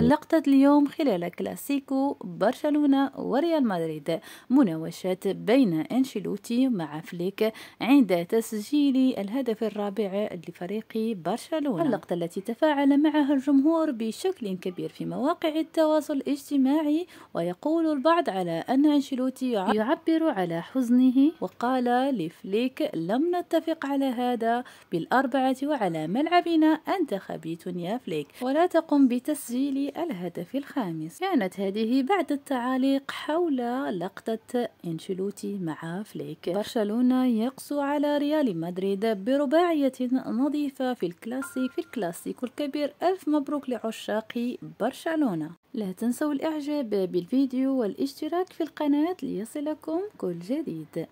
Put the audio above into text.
لقطة اليوم خلال كلاسيكو برشلونة وريال مدريد مناوشات بين أنشيلوتي مع فليك عند تسجيل الهدف الرابع لفريق برشلونة اللقطة التي تفاعل معها الجمهور بشكل كبير في مواقع التواصل الاجتماعي ويقول البعض على أن أنشيلوتي يعبر على حزنه وقال لفليك لم نتفق على هذا بالأربعة وعلى ملعبنا أنت خبيث يا فليك ولا تقم بتسجيل الهدف الخامس كانت هذه بعد التعاليق حول لقطة انشلوتي مع فليك برشلونة يقسو على ريال مدريد برباعية نظيفة في الكلاسيك في الكلاسيكو الكبير ألف مبروك لعشاق برشلونة لا تنسوا الإعجاب بالفيديو والاشتراك في القناة ليصلكم كل جديد